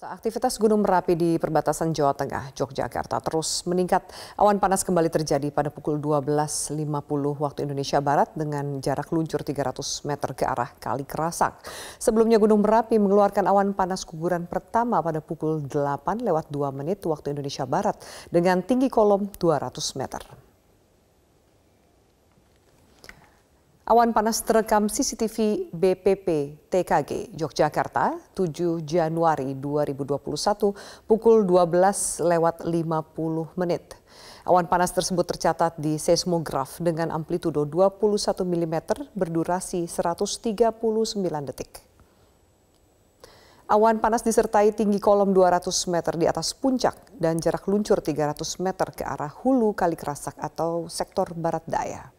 Aktivitas Gunung Merapi di perbatasan Jawa Tengah, Yogyakarta terus meningkat. Awan panas kembali terjadi pada pukul 12.50 waktu Indonesia Barat dengan jarak luncur 300 meter ke arah Kali Kerasak. Sebelumnya Gunung Merapi mengeluarkan awan panas guguran pertama pada pukul 8 lewat 2 menit waktu Indonesia Barat dengan tinggi kolom 200 meter. Awan panas terekam CCTV BPP TKG Yogyakarta 7 Januari 2021 pukul 12 lewat 50 menit. Awan panas tersebut tercatat di seismograf dengan amplitudo 21 mm berdurasi 139 detik. Awan panas disertai tinggi kolom 200 meter di atas puncak dan jarak luncur 300 meter ke arah hulu Kali Kerasak atau sektor barat daya.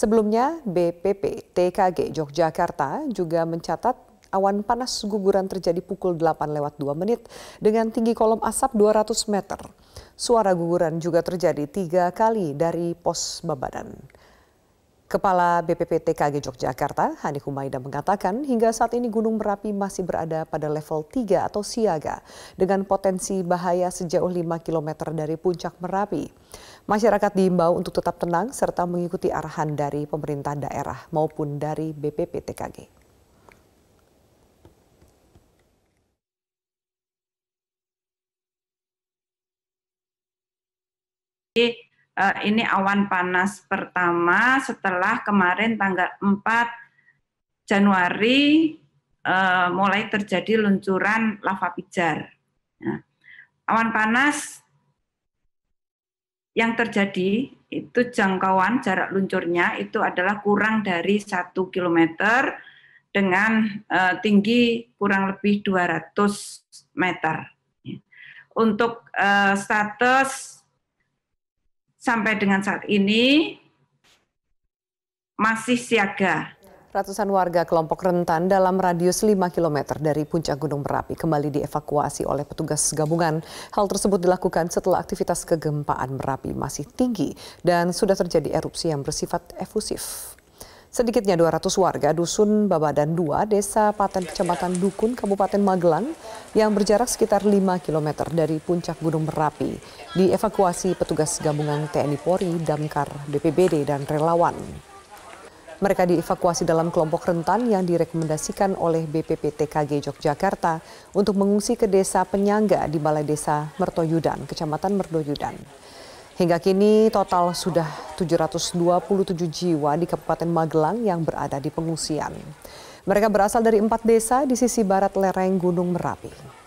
Sebelumnya, BPP TKG Yogyakarta juga mencatat awan panas guguran terjadi pukul 8 lewat 2 menit dengan tinggi kolom asap 200 meter. Suara guguran juga terjadi tiga kali dari pos Babadan. Kepala BPP TKG Yogyakarta, Hani Humaida mengatakan hingga saat ini Gunung Merapi masih berada pada level 3 atau siaga dengan potensi bahaya sejauh 5 km dari puncak Merapi. Masyarakat diimbau untuk tetap tenang serta mengikuti arahan dari pemerintah daerah maupun dari BPPTKG. Eh, ini awan panas pertama setelah kemarin tanggal 4 Januari eh, mulai terjadi luncuran lava pijar. Nah, awan panas yang terjadi itu jangkauan jarak luncurnya itu adalah kurang dari satu kilometer dengan uh, tinggi kurang lebih 200 meter. Untuk uh, status sampai dengan saat ini masih siaga Ratusan warga kelompok rentan dalam radius 5 km dari puncak Gunung Merapi kembali dievakuasi oleh petugas gabungan. Hal tersebut dilakukan setelah aktivitas kegempaan Merapi masih tinggi dan sudah terjadi erupsi yang bersifat efusif. Sedikitnya 200 warga Dusun Babadan 2, Desa Paten Kecamatan Dukun, Kabupaten Magelang yang berjarak sekitar 5 km dari puncak Gunung Merapi dievakuasi petugas gabungan TNI Polri, Damkar, BPBD, dan relawan. Mereka dievakuasi dalam kelompok rentan yang direkomendasikan oleh BPPTKG Yogyakarta untuk mengungsi ke desa penyangga di Balai Desa Mertoyudan, Kecamatan Mertoyudan. Hingga kini total sudah 727 jiwa di Kabupaten Magelang yang berada di pengungsian. Mereka berasal dari empat desa di sisi barat lereng Gunung Merapi.